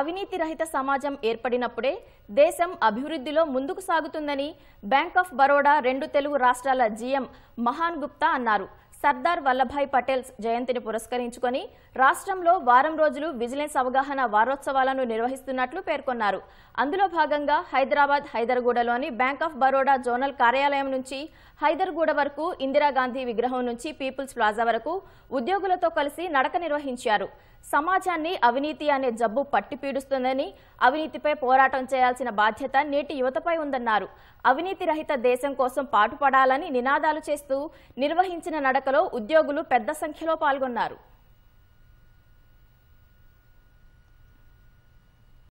అవినీతి రహిత సమాజం ఏర్పడినప్పుడే దేశం అభివృద్ధిలో ముందుకు సాగుతుందని బ్యాంక్ ఆఫ్ బరోడా రెండు తెలుగు రాష్ట్రాల జీఎం మహాన్ గుప్తా అన్నారు సర్దార్ వల్లభాయ్ పటేల్ జయంతిని పురస్కరించుకొని రాష్ట్రంలో వారం రోజులు విజిలెన్స్ అవగాహన వారోత్సవాలను నిర్వహిస్తున్నట్లు పేర్కొన్నారు అందులో భాగంగా హైదరాబాద్ హైదర్గూడలోని బ్యాంక్ ఆఫ్ బరోడా జోనల్ కార్యాలయం నుంచి హైదర్గూడ వరకు ఇందిరాగాంధీ విగ్రహం నుంచి పీపుల్స్ ప్లాజా వరకు ఉద్యోగులతో కలిసి నడక నిర్వహించారు సమాజాన్ని అవినీతి అనే జబ్బు పట్టిపీడుస్తుందని అవినీతిపై పోరాటం చేయాల్సిన బాధ్యత నేటి యువతపై ఉందన్నారు అవినీతి రహిత దేశం కోసం పాటుపడాలని నినాదాలు చేస్తూ నిర్వహించిన నడక ఉద్యోగులు పెద్ద సంఖ్యలో పాల్గొన్నారు